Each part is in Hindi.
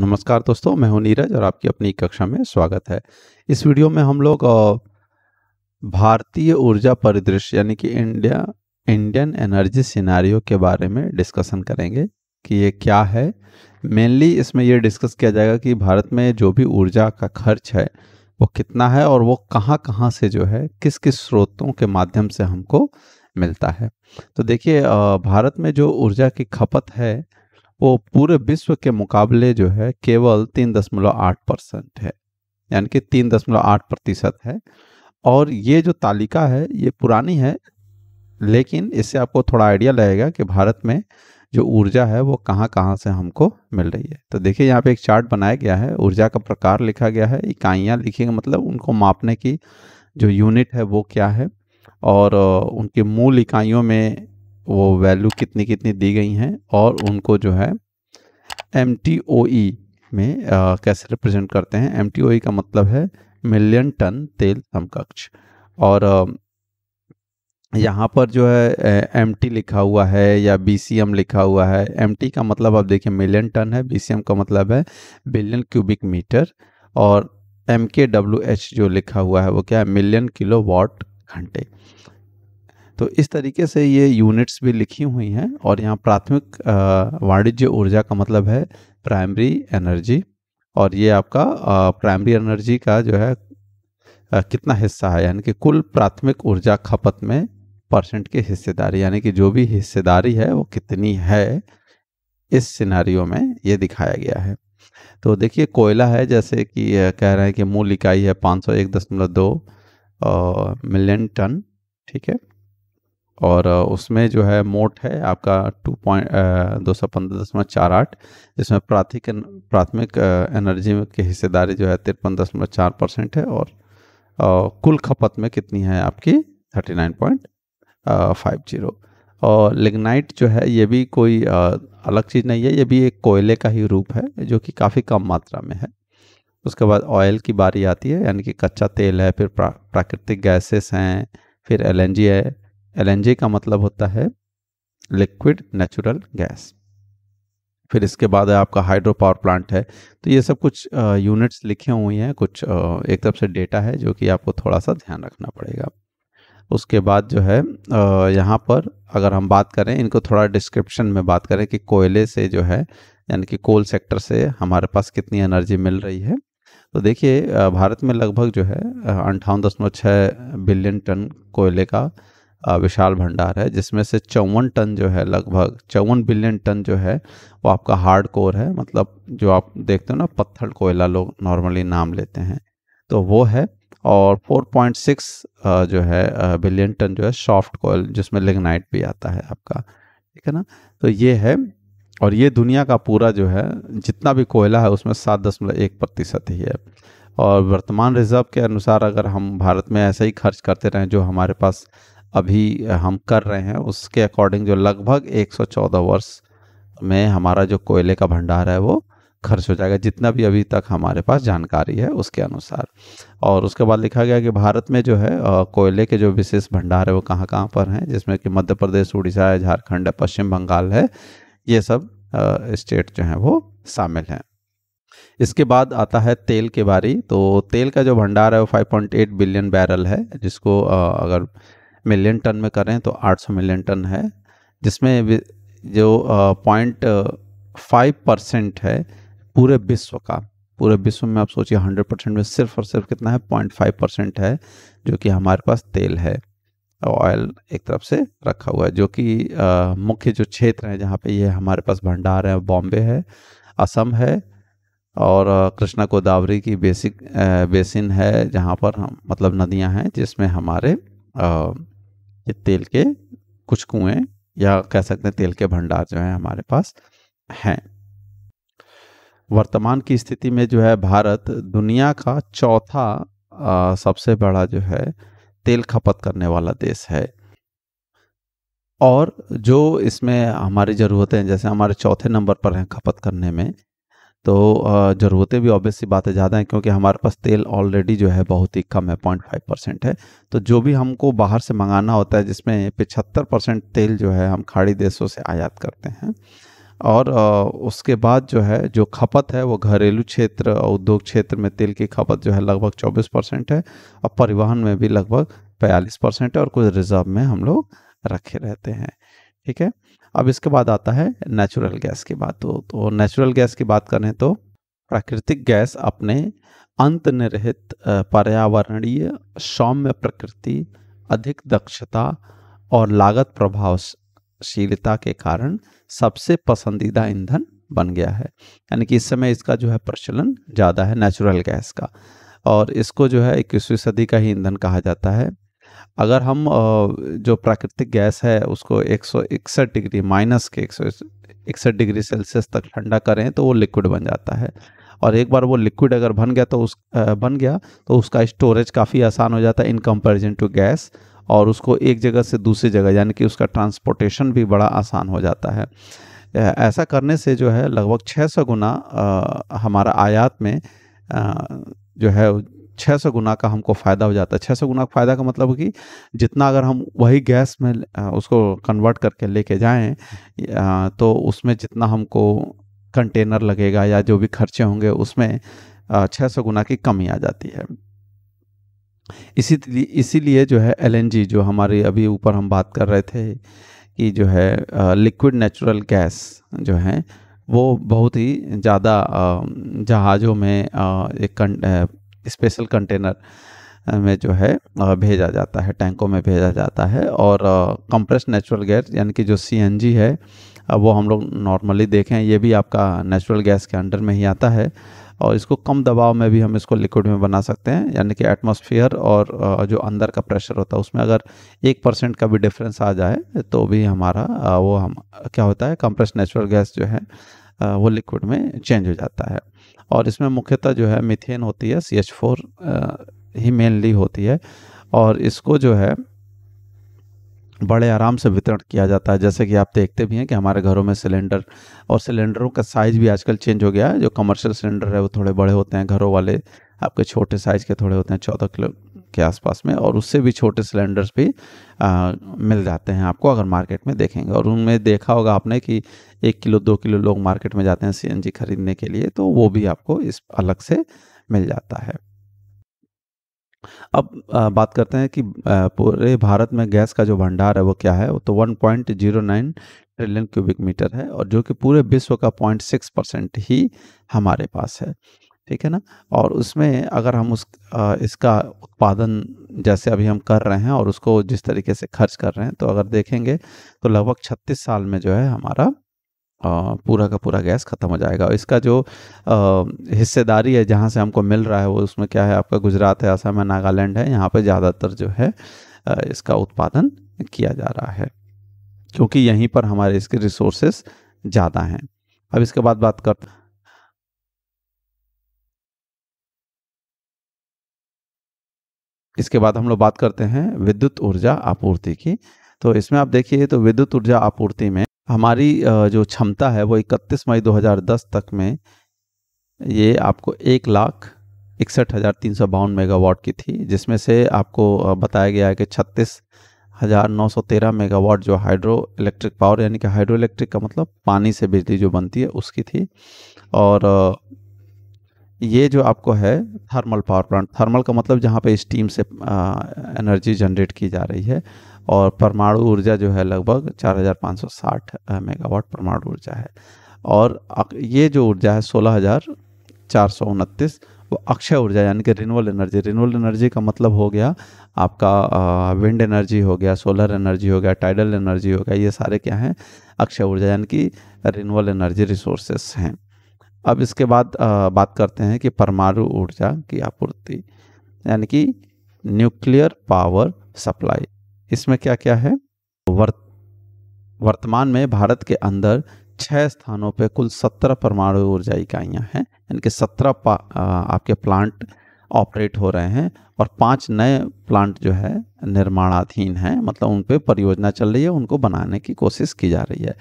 नमस्कार दोस्तों मैं हूं नीरज और आपकी अपनी कक्षा में स्वागत है इस वीडियो में हम लोग भारतीय ऊर्जा परिदृश्य यानी कि इंडिया इंडियन एनर्जी सिनारियो के बारे में डिस्कशन करेंगे कि ये क्या है मेनली इसमें यह डिस्कस किया जाएगा कि भारत में जो भी ऊर्जा का खर्च है वो कितना है और वो कहाँ कहाँ से जो है किस किस स्रोतों के माध्यम से हमको मिलता है तो देखिए भारत में जो ऊर्जा की खपत है वो पूरे विश्व के मुकाबले जो है केवल तीन दशमलव आठ परसेंट है यानी कि तीन दशमलव आठ प्रतिशत है और ये जो तालिका है ये पुरानी है लेकिन इससे आपको थोड़ा आइडिया लगेगा कि भारत में जो ऊर्जा है वो कहाँ कहाँ से हमको मिल रही है तो देखिए यहाँ पे एक चार्ट बनाया गया है ऊर्जा का प्रकार लिखा गया है इकाइयाँ लिखी गई मतलब उनको मापने की जो यूनिट है वो क्या है और उनके मूल इकाइयों में वो वैल्यू कितनी कितनी दी गई हैं और उनको जो है एम टी ओ ई में आ, कैसे रिप्रेजेंट करते हैं एम टी ओ का मतलब है मिलियन टन तेल समकक्ष और यहाँ पर जो है एम टी लिखा हुआ है या बी सी एम लिखा हुआ है एम टी का मतलब आप देखिए मिलियन टन है बी सी एम का मतलब है बिलियन क्यूबिक मीटर और एम के डब्ल्यू एच जो लिखा हुआ है वो क्या है मिलियन किलो वाट घंटे तो इस तरीके से ये यूनिट्स भी लिखी हुई हैं और यहाँ प्राथमिक वाणिज्य ऊर्जा का मतलब है प्राइमरी एनर्जी और ये आपका प्राइमरी एनर्जी का जो है कितना हिस्सा है यानी कि कुल प्राथमिक ऊर्जा खपत में परसेंट की हिस्सेदारी यानी कि जो भी हिस्सेदारी है वो कितनी है इस सिनारियों में ये दिखाया गया है तो देखिए कोयला है जैसे कि कह रहे हैं कि मूल इकाई है पाँच सौ एक दशमलव दो मिलियन टन ठीक है और उसमें जो है मोट है आपका टू पॉइंट दो सौ पंद्रह दशमलव चार आठ जिसमें प्राथमिक प्राथमिक एनर्जी की हिस्सेदारी जो है तिरपन दशमलव चार परसेंट है और कुल खपत में कितनी है आपकी thirty nine point five zero और लिग्नाइट जो है ये भी कोई अलग चीज़ नहीं है ये भी एक कोयले का ही रूप है जो कि काफ़ी कम मात्रा में है उसके बाद ऑयल की बारी आती है यानी कि कच्चा तेल है फिर प्रा, प्राकृतिक गैसेस हैं फिर एलएनजी है एल का मतलब होता है लिक्विड नेचुरल गैस फिर इसके बाद है आपका हाइड्रो पावर प्लांट है तो ये सब कुछ यूनिट्स लिखे हुए हैं कुछ आ, एक तरफ से डेटा है जो कि आपको थोड़ा सा ध्यान रखना पड़ेगा उसके बाद जो है यहाँ पर अगर हम बात करें इनको थोड़ा डिस्क्रिप्शन में बात करें कि कोयले से जो है यानी कि कोल सेक्टर से हमारे पास कितनी एनर्जी मिल रही है तो देखिए भारत में लगभग जो है अंठावन दशमलव छः बिलियन टन कोयले का विशाल भंडार है जिसमें से चौवन टन जो है लगभग चौवन बिलियन टन जो है वो आपका हार्ड कोर है मतलब जो आप देखते हो ना पत्थर कोयला लोग नॉर्मली नाम लेते हैं तो वो है और 4.6 जो है बिलियन टन जो है सॉफ्ट कोयल जिसमें लिग्नाइट भी आता है आपका ठीक है ना तो ये है और ये दुनिया का पूरा जो है जितना भी कोयला है उसमें सात दशमलव एक प्रतिशत ही है और वर्तमान रिजर्व के अनुसार अगर हम भारत में ऐसे ही खर्च करते रहें जो हमारे पास अभी हम कर रहे हैं उसके अकॉर्डिंग जो लगभग 114 वर्ष में हमारा जो कोयले का भंडार है वो खर्च हो जाएगा जितना भी अभी तक हमारे पास जानकारी है उसके अनुसार और उसके बाद लिखा गया कि भारत में जो है कोयले के जो विशेष भंडार है वो कहाँ कहाँ पर हैं जिसमें कि मध्य प्रदेश उड़ीसा है झारखंड है पश्चिम बंगाल है ये सब स्टेट जो हैं वो शामिल हैं इसके बाद आता है तेल के बारी तो तेल का जो भंडार है वो 5.8 बिलियन बैरल है जिसको अगर मिलियन टन में करें तो 800 मिलियन टन है जिसमें जो पॉइंट फाइव परसेंट है पूरे विश्व का पूरे विश्व में आप सोचिए हंड्रेड परसेंट में सिर्फ और सिर्फ कितना है पॉइंट फाइव परसेंट है जो कि हमारे पास तेल है ऑयल एक तरफ से रखा हुआ है जो कि मुख्य जो क्षेत्र हैं जहाँ पे ये हमारे पास भंडार है बॉम्बे है असम है और कृष्णा गोदावरी की बेसिक बेसिन है जहाँ पर हम मतलब नदियाँ हैं जिसमें हमारे ये तेल के कुछ कुएं या कह सकते हैं तेल के भंडार जो है हमारे पास हैं वर्तमान की स्थिति में जो है भारत दुनिया का चौथा सबसे बड़ा जो है तेल खपत करने वाला देश है और जो इसमें हमारी ज़रूरतें जैसे हमारे चौथे नंबर पर हैं खपत करने में तो ज़रूरतें भी ऑब्वियस सी बातें ज़्यादा हैं क्योंकि हमारे पास तेल ऑलरेडी जो है बहुत ही कम है पॉइंट फाइव परसेंट है तो जो भी हमको बाहर से मंगाना होता है जिसमें पिछहत्तर परसेंट तेल जो है हम खाड़ी देशों से आयात करते हैं और उसके बाद जो है जो खपत है वो घरेलू क्षेत्र और उद्योग क्षेत्र में तेल की खपत जो है लगभग चौबीस परसेंट है और परिवहन में भी लगभग बयालीस परसेंट है और कुछ रिजर्व में हम लोग रखे रहते हैं ठीक है अब इसके बाद आता है नेचुरल गैस की बात तो, तो नेचुरल गैस की बात करें तो प्राकृतिक गैस अपने अंत निर्हित पर्यावरणीय सौम्य प्रकृति अधिक दक्षता और लागत प्रभावशीलता के कारण सबसे पसंदीदा ईंधन बन गया है यानी कि इस समय इसका जो है प्रचलन ज़्यादा है नेचुरल गैस का और इसको जो है इक्कीसवीं सदी का ही ईंधन कहा जाता है अगर हम जो प्राकृतिक गैस है उसको एक डिग्री माइनस के एक डिग्री सेल्सियस तक ठंडा करें तो वो लिक्विड बन जाता है और एक बार वो लिक्विड अगर बन गया तो उस बन गया तो उसका स्टोरेज काफ़ी आसान हो जाता है इन कंपेरिजन टू गैस और उसको एक जगह से दूसरी जगह यानी कि उसका ट्रांसपोर्टेशन भी बड़ा आसान हो जाता है ऐसा करने से जो है लगभग छः सौ गुना आ, हमारा आयात में आ, जो है छः सौ गुना का हमको फ़ायदा हो जाता है छः सौ गुना का फ़ायदा का मतलब कि जितना अगर हम वही गैस में उसको कन्वर्ट करके लेके जाएं तो उसमें जितना हमको कंटेनर लगेगा या जो भी खर्चे होंगे उसमें छः सौ गुना की कमी आ जाती है इसी इसीलिए जो है एल जो हमारी अभी ऊपर हम बात कर रहे थे कि जो है लिक्विड नेचुरल गैस जो है वो बहुत ही ज़्यादा जहाज़ों में एक स्पेशल कंटेनर में जो है भेजा जाता है टैंकों में भेजा जाता है और कंप्रेस नेचुरल गैस यानी कि जो सी है वो हम लोग नॉर्मली देखें ये भी आपका नेचुरल गैस के अंडर में ही आता है और इसको कम दबाव में भी हम इसको लिक्विड में बना सकते हैं यानी कि एटमॉस्फेयर और जो अंदर का प्रेशर होता है उसमें अगर एक परसेंट का भी डिफरेंस आ जाए तो भी हमारा वो हम क्या होता है कंप्रेस नेचुरल गैस जो है वो लिक्विड में चेंज हो जाता है और इसमें मुख्यतः जो है मिथेन होती है सी एच फोर ही मेनली होती है और इसको जो है बड़े आराम से वितरण किया जाता है जैसे कि आप देखते भी हैं कि हमारे घरों में सिलेंडर और सिलेंडरों का साइज़ भी आजकल चेंज हो गया है जो कमर्शियल सिलेंडर है वो थोड़े बड़े होते हैं घरों वाले आपके छोटे साइज़ के थोड़े होते हैं चौदह किलो के आसपास में और उससे भी छोटे सिलेंडर्स भी आ, मिल जाते हैं आपको अगर मार्केट में देखेंगे और उनमें देखा होगा आपने कि एक किलो दो किलो लोग मार्केट में जाते हैं सीएनजी खरीदने के लिए तो वो भी आपको इस अलग से मिल जाता है अब बात करते हैं कि पूरे भारत में गैस का जो भंडार है वो क्या है वो तो 1.09 ट्रिलियन क्यूबिक मीटर है और जो कि पूरे विश्व का 0.6 परसेंट ही हमारे पास है ठीक है ना और उसमें अगर हम उस आ, इसका उत्पादन जैसे अभी हम कर रहे हैं और उसको जिस तरीके से खर्च कर रहे हैं तो अगर देखेंगे तो लगभग छत्तीस साल में जो है हमारा पूरा का पूरा गैस ख़त्म हो जाएगा और इसका जो हिस्सेदारी है जहाँ से हमको मिल रहा है वो उसमें क्या है आपका गुजरात है असम है नागालैंड है यहाँ पर ज़्यादातर जो है इसका उत्पादन किया जा रहा है क्योंकि यहीं पर हमारे इसके रिसोर्सेस ज़्यादा हैं अब इसके बाद बात कर इसके बाद हम लोग बात करते हैं विद्युत ऊर्जा आपूर्ति की तो इसमें आप देखिए तो विद्युत ऊर्जा आपूर्ति में हमारी जो क्षमता है वो 31 मई 2010 तक में ये आपको एक लाख इकसठ हज़ार तीन सौ बावन मेगावाट की थी जिसमें से आपको बताया गया है कि छत्तीस हज़ार नौ सौ तेरह मेगावाट जो हाइड्रो इलेक्ट्रिक पावर यानी कि हाइड्रो इलेक्ट्रिक का मतलब पानी से बिजली जो बनती है उसकी थी और ये जो आपको है थर्मल पावर प्लांट थर्मल का मतलब जहाँ पे स्टीम से आ, एनर्जी जनरेट की जा रही है और परमाणु ऊर्जा जो है लगभग 4560 मेगावाट परमाणु ऊर्जा है और ये जो ऊर्जा है सोलह वो अक्षय ऊर्जा यानी कि रिनवल एनर्जी रिनवल एनर्जी का मतलब हो गया आपका विंड एनर्जी हो गया सोलर एनर्जी हो गया टाइडल एनर्जी हो गया ये सारे क्या हैं अक्षय ऊर्जा यानी कि रिनवल एनर्जी रिसोर्सेस हैं अब इसके बाद बात करते हैं कि परमाणु ऊर्जा की आपूर्ति यानी कि न्यूक्लियर पावर सप्लाई इसमें क्या क्या है वर्त वर्तमान में भारत के अंदर छह स्थानों पे कुल सत्रह परमाणु ऊर्जा इकाइयाँ हैं यानी कि सत्रह आपके प्लांट ऑपरेट हो रहे हैं और पांच नए प्लांट जो है निर्माणाधीन हैं मतलब उन पर परियोजना चल रही है उनको बनाने की कोशिश की जा रही है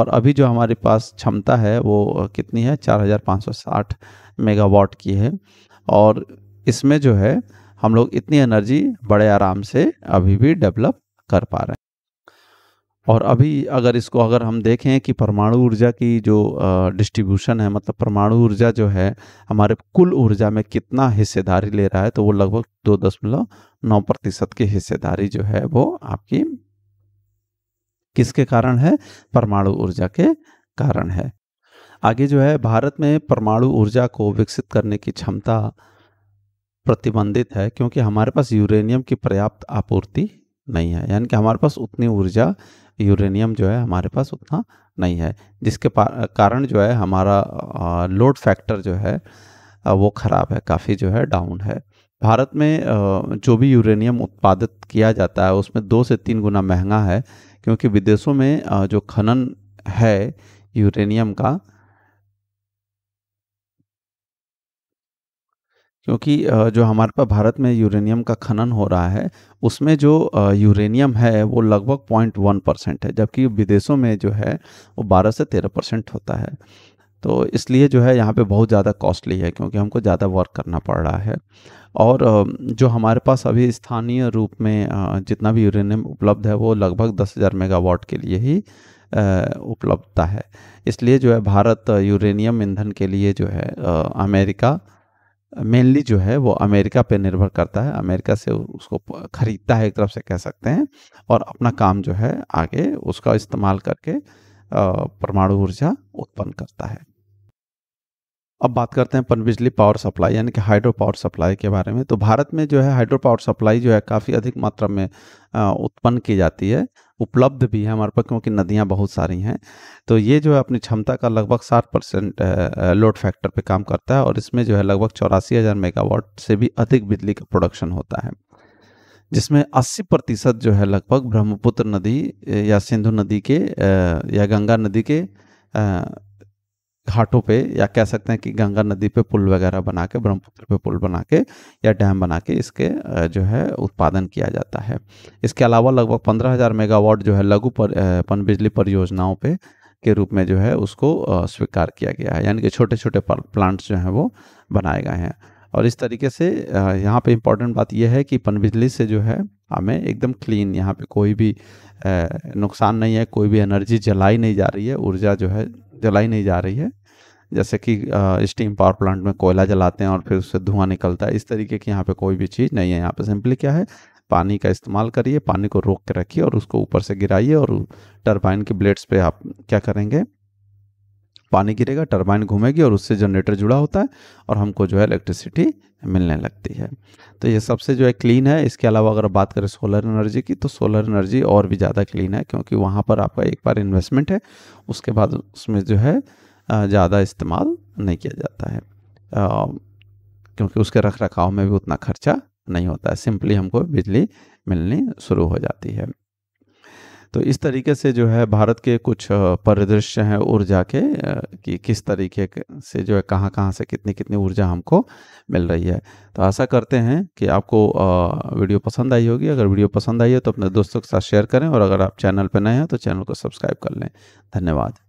और अभी जो हमारे पास क्षमता है वो कितनी है 4560 मेगावाट की है और इसमें जो है हम लोग इतनी एनर्जी बड़े आराम से अभी भी डेवलप कर पा रहे हैं और अभी अगर इसको अगर हम देखें कि परमाणु ऊर्जा की जो डिस्ट्रीब्यूशन है मतलब परमाणु ऊर्जा जो है हमारे कुल ऊर्जा में कितना हिस्सेदारी ले रहा है तो वो लगभग दो दशमलव नौ प्रतिशत की हिस्सेदारी जो है वो आपकी किसके कारण है परमाणु ऊर्जा के कारण है आगे जो है भारत में परमाणु ऊर्जा को विकसित करने की क्षमता प्रतिबंधित है क्योंकि हमारे पास यूरेनियम की पर्याप्त आपूर्ति नहीं है यानी कि हमारे पास उतनी ऊर्जा यूरेनियम जो है हमारे पास उतना नहीं है जिसके कारण जो है हमारा लोड फैक्टर जो है वो ख़राब है काफ़ी जो है डाउन है भारत में जो भी यूरेनियम उत्पादित किया जाता है उसमें दो से तीन गुना महंगा है क्योंकि विदेशों में जो खनन है यूरेनियम का क्योंकि जो हमारे पास भारत में यूरेनियम का खनन हो रहा है उसमें जो यूरेनियम है वो लगभग पॉइंट वन परसेंट है जबकि विदेशों में जो है वो बारह से तेरह परसेंट होता है तो इसलिए जो है यहाँ पे बहुत ज़्यादा कॉस्टली है क्योंकि हमको ज़्यादा वर्क करना पड़ रहा है और जो हमारे पास अभी स्थानीय रूप में जितना भी यूरेनियम उपलब्ध है वो लगभग दस हज़ार मेगावाट के लिए ही उपलब्धता है इसलिए जो है भारत यूरेनियम ईंधन के लिए जो है अमेरिका मेनली जो है वो अमेरिका पे निर्भर करता है अमेरिका से उसको खरीदता है एक तरफ से कह सकते हैं और अपना काम जो है आगे उसका इस्तेमाल करके परमाणु ऊर्जा उत्पन्न करता है अब बात करते हैं पनबिजली पावर सप्लाई यानी कि हाइड्रो पावर सप्लाई के बारे में तो भारत में जो है हाइड्रो पावर सप्लाई जो है काफ़ी अधिक मात्रा में उत्पन्न की जाती है उपलब्ध भी है हमारे पास क्योंकि नदियाँ बहुत सारी हैं तो ये जो है अपनी क्षमता का लगभग साठ परसेंट लोड फैक्टर पे काम करता है और इसमें जो है लगभग चौरासी हज़ार मेगावाट से भी अधिक बिजली का प्रोडक्शन होता है जिसमें 80 प्रतिशत जो है लगभग ब्रह्मपुत्र नदी या सिंधु नदी के या गंगा नदी के घाटों पे या कह सकते हैं कि गंगा नदी पे पुल वगैरह बना के ब्रह्मपुत्र पे पुल बना के या डैम बना के इसके जो है उत्पादन किया जाता है इसके अलावा लगभग पंद्रह हज़ार मेगावाट जो है लघु पर पन बिजली परियोजनाओं पे के रूप में जो है उसको स्वीकार किया गया है यानी कि छोटे छोटे प्लांट्स जो हैं वो बनाए गए हैं और इस तरीके से यहाँ पे इम्पॉर्टेंट बात यह है कि पनबिजली से जो है हमें एकदम क्लीन यहाँ पे कोई भी नुकसान नहीं है कोई भी एनर्जी जलाई नहीं जा रही है ऊर्जा जो है जलाई नहीं जा रही है जैसे कि स्टीम पावर प्लांट में कोयला जलाते हैं और फिर उससे धुआं निकलता है इस तरीके की यहाँ पे कोई भी चीज़ नहीं है यहाँ पे सिंपली क्या है पानी का इस्तेमाल करिए पानी को रोक के रखिए और उसको ऊपर से गिराइए और टरबाइन के ब्लेड्स पे आप क्या करेंगे पानी गिरेगा टरबाइन घूमेगी और उससे जनरेटर जुड़ा होता है और हमको जो है इलेक्ट्रिसिटी मिलने लगती है तो ये सबसे जो है क्लीन है इसके अलावा अगर बात करें सोलर एनर्जी की तो सोलर एनर्जी और भी ज़्यादा क्लीन है क्योंकि वहाँ पर आपका एक बार इन्वेस्टमेंट है उसके बाद उसमें जो है ज़्यादा इस्तेमाल नहीं किया जाता है क्योंकि उसके रख रखाव में भी उतना खर्चा नहीं होता है सिंपली हमको बिजली मिलनी शुरू हो जाती है तो इस तरीके से जो है भारत के कुछ परिदृश्य हैं ऊर्जा के कि किस तरीके से जो है कहाँ कहाँ से कितनी कितनी ऊर्जा हमको मिल रही है तो आशा करते हैं कि आपको वीडियो पसंद आई होगी अगर वीडियो पसंद आई हो तो अपने दोस्तों के साथ शेयर करें और अगर आप चैनल पर नए हैं तो चैनल को सब्सक्राइब कर लें धन्यवाद